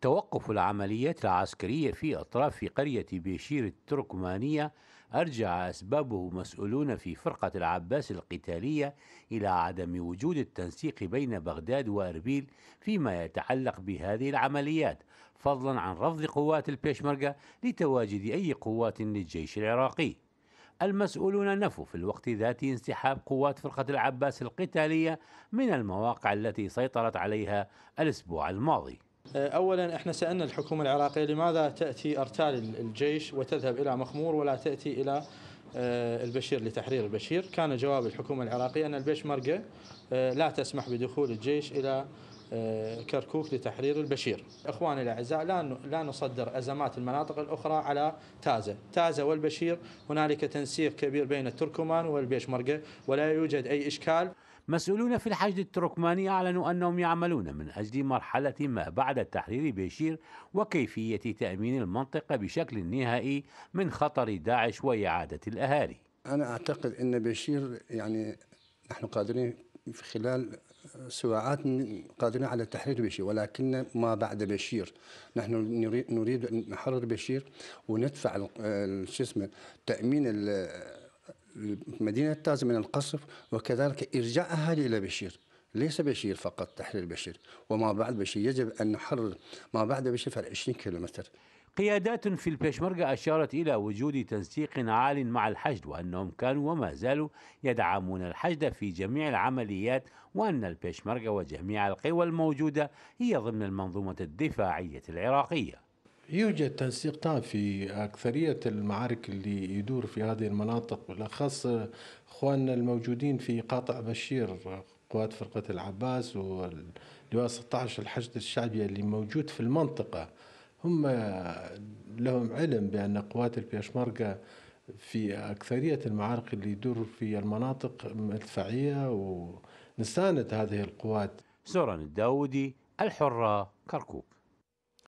توقف العمليات العسكرية في أطراف قرية بشير التركمانية أرجع أسبابه مسؤولون في فرقة العباس القتالية إلى عدم وجود التنسيق بين بغداد وأربيل فيما يتعلق بهذه العمليات فضلا عن رفض قوات البيشمركة لتواجد أي قوات للجيش العراقي المسؤولون نفوا في الوقت ذاته انسحاب قوات فرقة العباس القتالية من المواقع التي سيطرت عليها الأسبوع الماضي آه، اولا احنا سالنا الحكومه العراقيه لماذا تاتي ارتال الجيش وتذهب الى مخمور ولا تاتي الى آه، البشير لتحرير البشير كان جواب الحكومه العراقيه ان البيش مرقه آه، لا تسمح بدخول الجيش الى كركوك لتحرير البشير اخواني الاعزاء لا لا نصدر ازمات المناطق الاخرى على تازه تازه والبشير هنالك تنسيق كبير بين التركمان والبيش مرقه ولا يوجد اي اشكال مسؤولون في الحشد التركماني أعلنوا أنهم يعملون من أجل مرحلة ما بعد تحرير بشير وكيفية تأمين المنطقة بشكل نهائي من خطر داعش وإعادة الأهالي أنا أعتقد أن بشير يعني نحن قادرين في خلال سواعات قادرين على تحرير بشير ولكن ما بعد بشير نحن نريد ان نحرر بشير وندفع شو اسمه تامين مدينة تاز من القصف وكذلك إرجاع أهالي إلى بشير ليس بشير فقط تحرير بشير وما بعد بشير يجب أن نحرر ما بعد بشير فعلى 20 كيلومتر قيادات في البيشمركة أشارت إلى وجود تنسيق عال مع الحشد وأنهم كانوا وما زالوا يدعمون الحشد في جميع العمليات وأن البيشمركة وجميع القوى الموجودة هي ضمن المنظومة الدفاعية العراقية يوجد تنسيق تام في أكثرية المعارك اللي يدور في هذه المناطق بالأخص إخواننا الموجودين في قاطع بشير قوات فرقة العباس واللواء 16 الحشد الشعبي اللي موجود في المنطقة هم لهم علم بأن قوات البيشمركة في أكثرية المعارك اللي يدور في المناطق مدفعية ونساند هذه القوات سوران الداودي الحرة كركوك